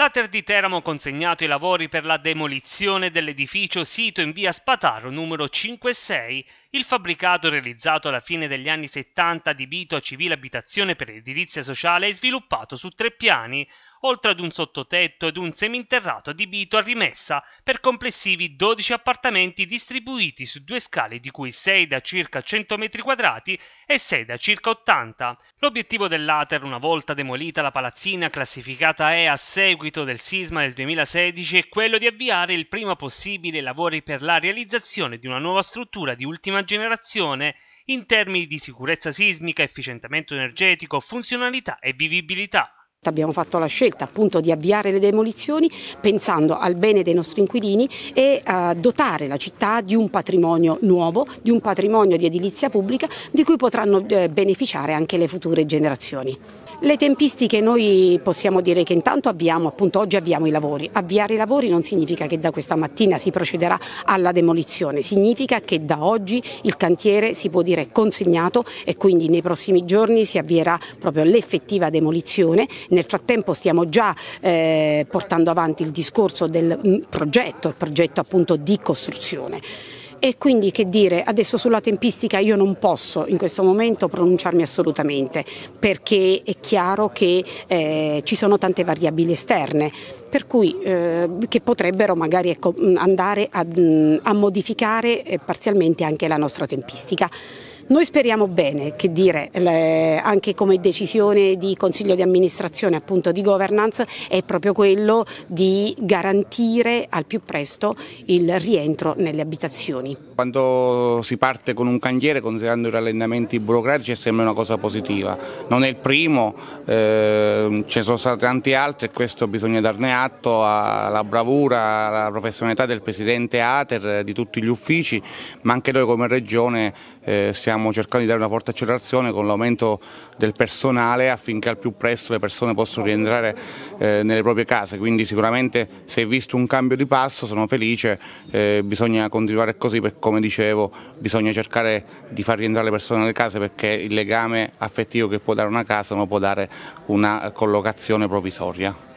L'Ater di Teramo ha consegnato i lavori per la demolizione dell'edificio sito in via Spataro numero 56 il fabbricato realizzato alla fine degli anni 70 adibito a civile abitazione per edilizia sociale è sviluppato su tre piani, oltre ad un sottotetto ed un seminterrato adibito a rimessa per complessivi 12 appartamenti distribuiti su due scale di cui 6 da circa 100 metri quadrati e 6 da circa 80. L'obiettivo dell'Ater una volta demolita la palazzina classificata E a seguito del sisma del 2016 è quello di avviare il prima possibile lavori per la realizzazione di una nuova struttura di ultima prossima generazione in termini di sicurezza sismica, efficientamento energetico, funzionalità e vivibilità. Abbiamo fatto la scelta appunto di avviare le demolizioni pensando al bene dei nostri inquilini e a eh, dotare la città di un patrimonio nuovo, di un patrimonio di edilizia pubblica di cui potranno eh, beneficiare anche le future generazioni. Le tempistiche noi possiamo dire che intanto abbiamo, appunto oggi avviamo i lavori. Avviare i lavori non significa che da questa mattina si procederà alla demolizione, significa che da oggi il cantiere si può dire consegnato e quindi nei prossimi giorni si avvierà proprio l'effettiva demolizione. Nel frattempo stiamo già eh, portando avanti il discorso del mh, mm, progetto, il progetto appunto di costruzione. E quindi che dire, adesso sulla tempistica io non posso in questo momento pronunciarmi assolutamente perché è chiaro che eh, ci sono tante variabili esterne per cui, eh, che potrebbero magari ecco, mm, andare a, mm, a modificare eh, parzialmente anche la nostra tempistica. Noi speriamo bene, che dire, le, anche come decisione di Consiglio di amministrazione, appunto di governance, è proprio quello di garantire al più presto il rientro nelle abitazioni. Quando si parte con un cantiere, considerando i rallentamenti burocratici, sembra una cosa positiva. Non è il primo, eh, ce ne sono stati tanti altri e questo bisogna darne atto alla bravura, alla professionalità del Presidente Ater, di tutti gli uffici, ma anche noi come Regione eh, siamo stiamo cercando di dare una forte accelerazione con l'aumento del personale affinché al più presto le persone possano rientrare eh, nelle proprie case, quindi sicuramente se è visto un cambio di passo, sono felice, eh, bisogna continuare così perché come dicevo bisogna cercare di far rientrare le persone nelle case perché il legame affettivo che può dare una casa non può dare una collocazione provvisoria.